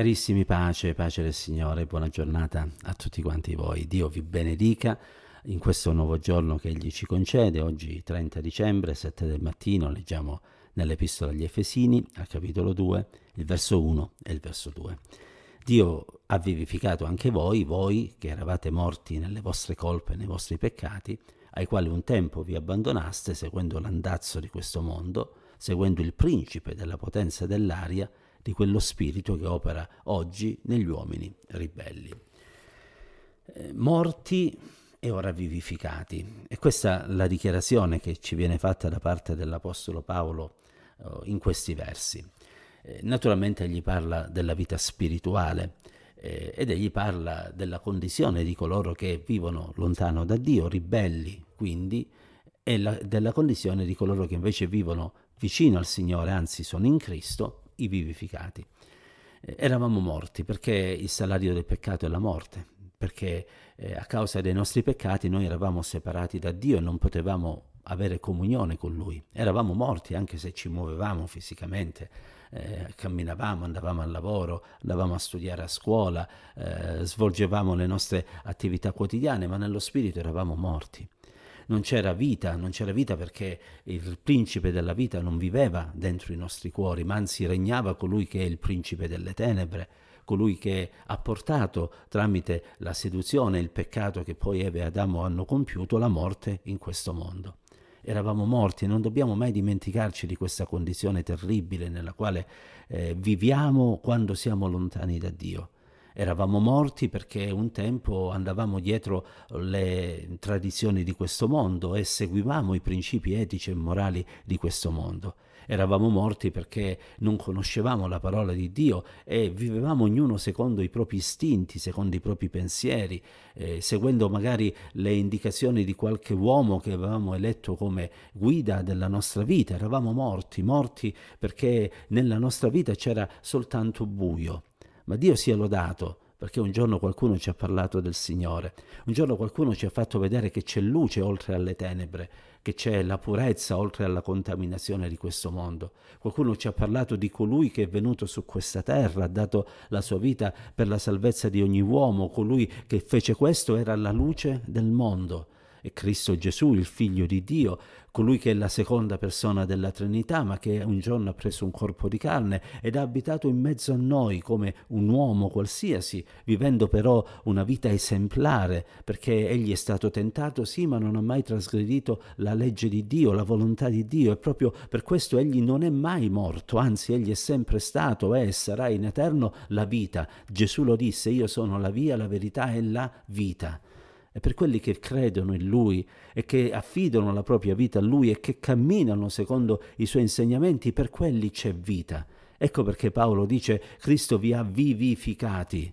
Carissimi, pace, pace del Signore, buona giornata a tutti quanti voi. Dio vi benedica in questo nuovo giorno che Egli ci concede, oggi 30 dicembre, 7 del mattino, leggiamo nell'Epistola agli Efesini, al capitolo 2, il verso 1 e il verso 2. Dio ha vivificato anche voi, voi che eravate morti nelle vostre colpe, nei vostri peccati, ai quali un tempo vi abbandonaste seguendo l'andazzo di questo mondo, seguendo il principe della potenza dell'aria, di quello spirito che opera oggi negli uomini ribelli. Eh, morti e ora vivificati. E questa è la dichiarazione che ci viene fatta da parte dell'Apostolo Paolo eh, in questi versi. Eh, naturalmente egli parla della vita spirituale eh, ed egli parla della condizione di coloro che vivono lontano da Dio, ribelli quindi, e la, della condizione di coloro che invece vivono vicino al Signore, anzi sono in Cristo i vivificati. Eh, eravamo morti perché il salario del peccato è la morte, perché eh, a causa dei nostri peccati noi eravamo separati da Dio e non potevamo avere comunione con Lui. Eravamo morti anche se ci muovevamo fisicamente, eh, camminavamo, andavamo al lavoro, andavamo a studiare a scuola, eh, svolgevamo le nostre attività quotidiane, ma nello spirito eravamo morti non c'era vita, non c'era vita perché il principe della vita non viveva dentro i nostri cuori, ma anzi regnava colui che è il principe delle tenebre, colui che ha portato tramite la seduzione e il peccato che poi Eve e Adamo hanno compiuto la morte in questo mondo. Eravamo morti e non dobbiamo mai dimenticarci di questa condizione terribile nella quale eh, viviamo quando siamo lontani da Dio Eravamo morti perché un tempo andavamo dietro le tradizioni di questo mondo e seguivamo i principi etici e morali di questo mondo. Eravamo morti perché non conoscevamo la parola di Dio e vivevamo ognuno secondo i propri istinti, secondo i propri pensieri, eh, seguendo magari le indicazioni di qualche uomo che avevamo eletto come guida della nostra vita. Eravamo morti, morti perché nella nostra vita c'era soltanto buio ma Dio sia lodato, perché un giorno qualcuno ci ha parlato del Signore, un giorno qualcuno ci ha fatto vedere che c'è luce oltre alle tenebre, che c'è la purezza oltre alla contaminazione di questo mondo. Qualcuno ci ha parlato di colui che è venuto su questa terra, ha dato la sua vita per la salvezza di ogni uomo, colui che fece questo era la luce del mondo è Cristo Gesù, il figlio di Dio, colui che è la seconda persona della Trinità, ma che un giorno ha preso un corpo di carne ed ha abitato in mezzo a noi come un uomo qualsiasi, vivendo però una vita esemplare, perché egli è stato tentato, sì, ma non ha mai trasgredito la legge di Dio, la volontà di Dio, e proprio per questo egli non è mai morto, anzi egli è sempre stato e sarà in eterno la vita. Gesù lo disse, io sono la via, la verità e la vita e per quelli che credono in Lui e che affidano la propria vita a Lui e che camminano secondo i Suoi insegnamenti, per quelli c'è vita. Ecco perché Paolo dice Cristo vi ha vivificati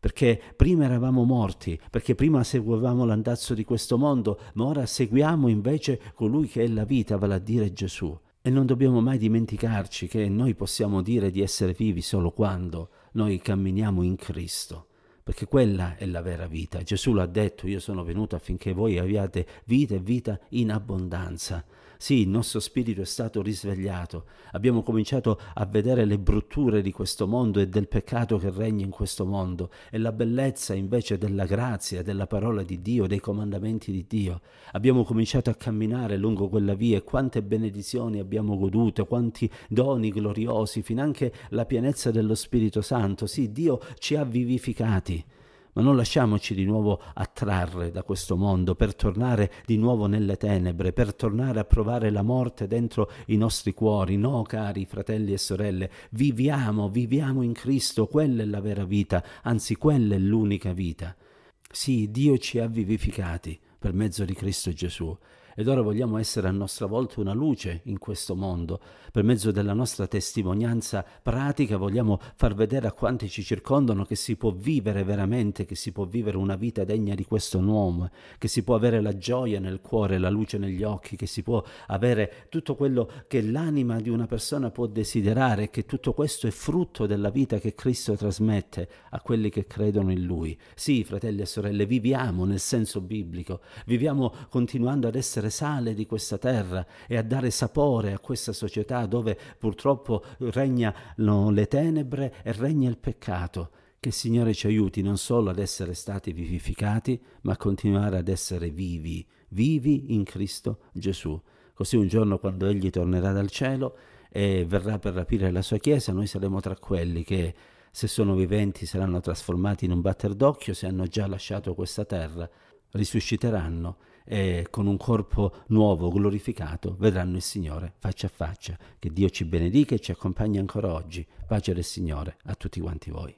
perché prima eravamo morti, perché prima seguivamo l'andazzo di questo mondo, ma ora seguiamo invece colui che è la vita, vale a dire Gesù. E non dobbiamo mai dimenticarci che noi possiamo dire di essere vivi solo quando noi camminiamo in Cristo perché quella è la vera vita. Gesù l'ha detto, io sono venuto affinché voi abbiate vita e vita in abbondanza. Sì, il nostro spirito è stato risvegliato, abbiamo cominciato a vedere le brutture di questo mondo e del peccato che regna in questo mondo e la bellezza invece della grazia, della parola di Dio, dei comandamenti di Dio. Abbiamo cominciato a camminare lungo quella via e quante benedizioni abbiamo godute, quanti doni gloriosi, finanche la pienezza dello Spirito Santo. Sì, Dio ci ha vivificati ma non lasciamoci di nuovo attrarre da questo mondo per tornare di nuovo nelle tenebre, per tornare a provare la morte dentro i nostri cuori. No, cari fratelli e sorelle, viviamo, viviamo in Cristo, quella è la vera vita, anzi quella è l'unica vita. Sì, Dio ci ha vivificati per mezzo di Cristo Gesù ed ora vogliamo essere a nostra volta una luce in questo mondo. Per mezzo della nostra testimonianza pratica vogliamo far vedere a quanti ci circondano che si può vivere veramente, che si può vivere una vita degna di questo nome, che si può avere la gioia nel cuore, la luce negli occhi, che si può avere tutto quello che l'anima di una persona può desiderare, che tutto questo è frutto della vita che Cristo trasmette a quelli che credono in Lui. Sì, fratelli e sorelle, viviamo nel senso biblico, viviamo continuando ad essere sale di questa terra e a dare sapore a questa società dove purtroppo regnano le tenebre e regna il peccato. Che il Signore ci aiuti non solo ad essere stati vivificati, ma a continuare ad essere vivi, vivi in Cristo Gesù. Così un giorno quando Egli tornerà dal cielo e verrà per rapire la sua Chiesa, noi saremo tra quelli che se sono viventi saranno trasformati in un batter d'occhio se hanno già lasciato questa terra, risusciteranno e con un corpo nuovo, glorificato, vedranno il Signore faccia a faccia. Che Dio ci benedica e ci accompagni ancora oggi. Pace del Signore a tutti quanti voi.